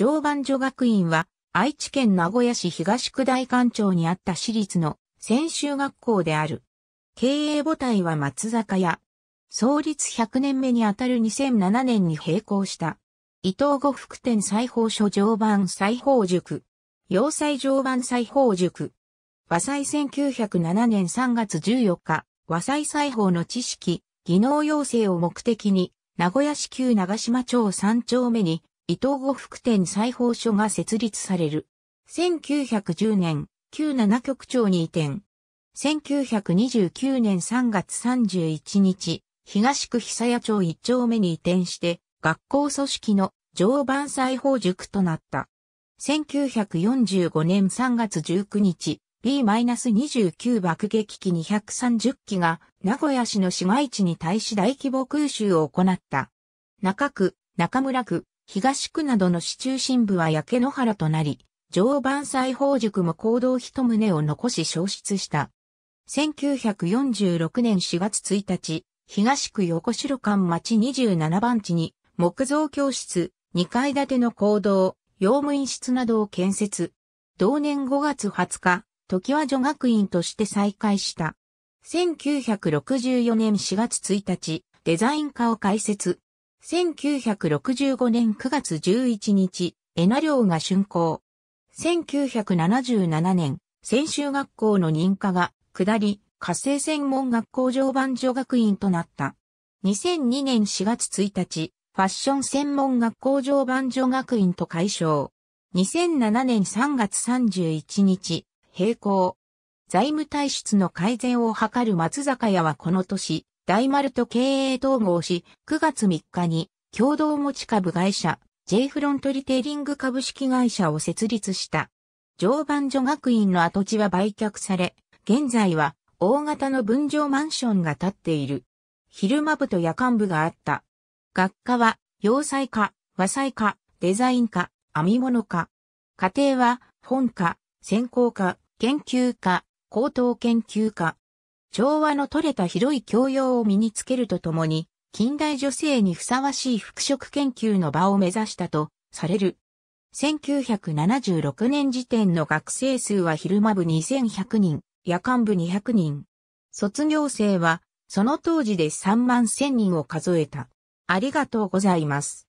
常磐女学院は、愛知県名古屋市東区大館町にあった私立の専修学校である。経営母体は松坂屋。創立100年目にあたる2007年に閉校した。伊藤呉服店裁縫所常磐裁縫塾。要塞常磐裁縫塾。和裁1907年3月14日、和裁裁縫の知識、技能養成を目的に、名古屋市旧長島町3丁目に伊東呉服店裁縫所が設立される。1910年、旧七局長に移転。1929年3月31日、東区久谷町1丁目に移転して、学校組織の常磐裁縫塾となった。1945年3月19日、B-29 爆撃機230機が名古屋市の市街地に対し大規模空襲を行った。中区、中村区、東区などの市中心部は焼け野原となり、常磐西宝塾も行動一棟を残し消失した。1946年4月1日、東区横城間町27番地に、木造教室、2階建ての行動、用務員室などを建設。同年5月20日、時は女学院として再開した。1964年4月1日、デザイン科を開設。1965年9月11日、エナ寮が竣工。1977年、専修学校の認可が、下り、火星専門学校常磐女学院となった。2002年4月1日、ファッション専門学校常磐女学院と解消。2007年3月31日、閉校。財務体質の改善を図る松坂屋はこの年、大丸と経営統合し、9月3日に共同持ち株会社 J フロントリテイリング株式会社を設立した。常磐女学院の跡地は売却され、現在は大型の分譲マンションが建っている。昼間部と夜間部があった。学科は洋裁科、和裁科、デザイン科、編み物科。家庭は本科、専攻科、研究科、高等研究科。調和の取れた広い教養を身につけるとともに、近代女性にふさわしい服飾研究の場を目指したとされる。1976年時点の学生数は昼間部2100人、夜間部200人。卒業生は、その当時で3万1000人を数えた。ありがとうございます。